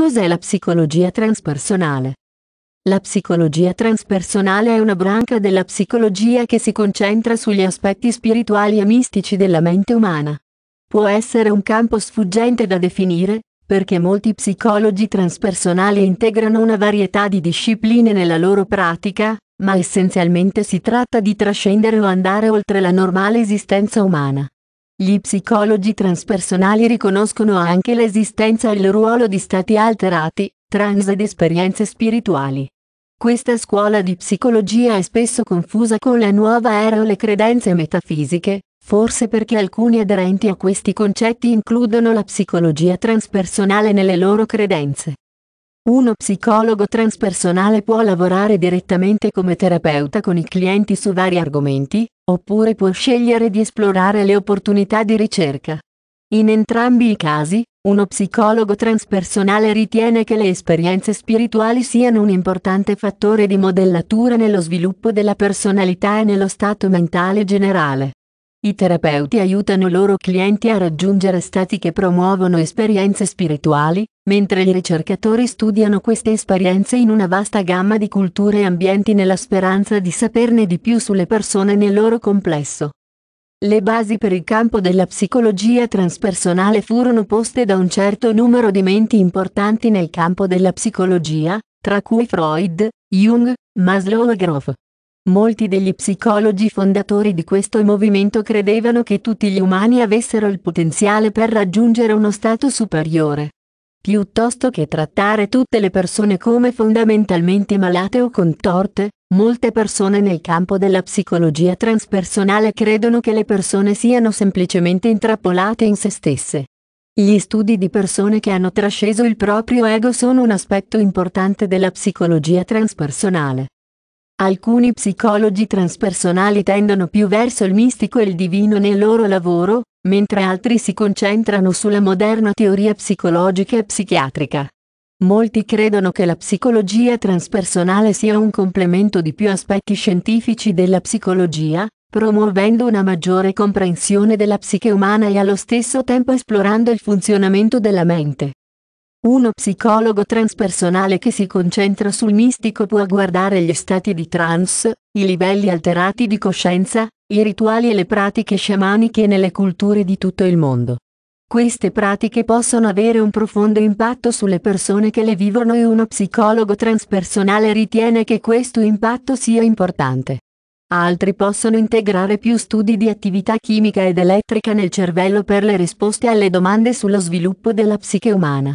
Cos'è la psicologia transpersonale? La psicologia transpersonale è una branca della psicologia che si concentra sugli aspetti spirituali e mistici della mente umana. Può essere un campo sfuggente da definire, perché molti psicologi transpersonali integrano una varietà di discipline nella loro pratica, ma essenzialmente si tratta di trascendere o andare oltre la normale esistenza umana. Gli psicologi transpersonali riconoscono anche l'esistenza e il ruolo di stati alterati, trans ed esperienze spirituali. Questa scuola di psicologia è spesso confusa con la nuova era o le credenze metafisiche, forse perché alcuni aderenti a questi concetti includono la psicologia transpersonale nelle loro credenze. Uno psicologo transpersonale può lavorare direttamente come terapeuta con i clienti su vari argomenti, oppure può scegliere di esplorare le opportunità di ricerca. In entrambi i casi, uno psicologo transpersonale ritiene che le esperienze spirituali siano un importante fattore di modellatura nello sviluppo della personalità e nello stato mentale generale. I terapeuti aiutano i loro clienti a raggiungere stati che promuovono esperienze spirituali, mentre i ricercatori studiano queste esperienze in una vasta gamma di culture e ambienti nella speranza di saperne di più sulle persone nel loro complesso. Le basi per il campo della psicologia transpersonale furono poste da un certo numero di menti importanti nel campo della psicologia, tra cui Freud, Jung, Maslow e Groff. Molti degli psicologi fondatori di questo movimento credevano che tutti gli umani avessero il potenziale per raggiungere uno stato superiore. Piuttosto che trattare tutte le persone come fondamentalmente malate o contorte, molte persone nel campo della psicologia transpersonale credono che le persone siano semplicemente intrappolate in se stesse. Gli studi di persone che hanno trasceso il proprio ego sono un aspetto importante della psicologia transpersonale. Alcuni psicologi transpersonali tendono più verso il mistico e il divino nel loro lavoro, mentre altri si concentrano sulla moderna teoria psicologica e psichiatrica. Molti credono che la psicologia transpersonale sia un complemento di più aspetti scientifici della psicologia, promuovendo una maggiore comprensione della psiche umana e allo stesso tempo esplorando il funzionamento della mente. Uno psicologo transpersonale che si concentra sul mistico può guardare gli stati di trance, i livelli alterati di coscienza, i rituali e le pratiche sciamaniche nelle culture di tutto il mondo. Queste pratiche possono avere un profondo impatto sulle persone che le vivono e uno psicologo transpersonale ritiene che questo impatto sia importante. Altri possono integrare più studi di attività chimica ed elettrica nel cervello per le risposte alle domande sullo sviluppo della psiche umana.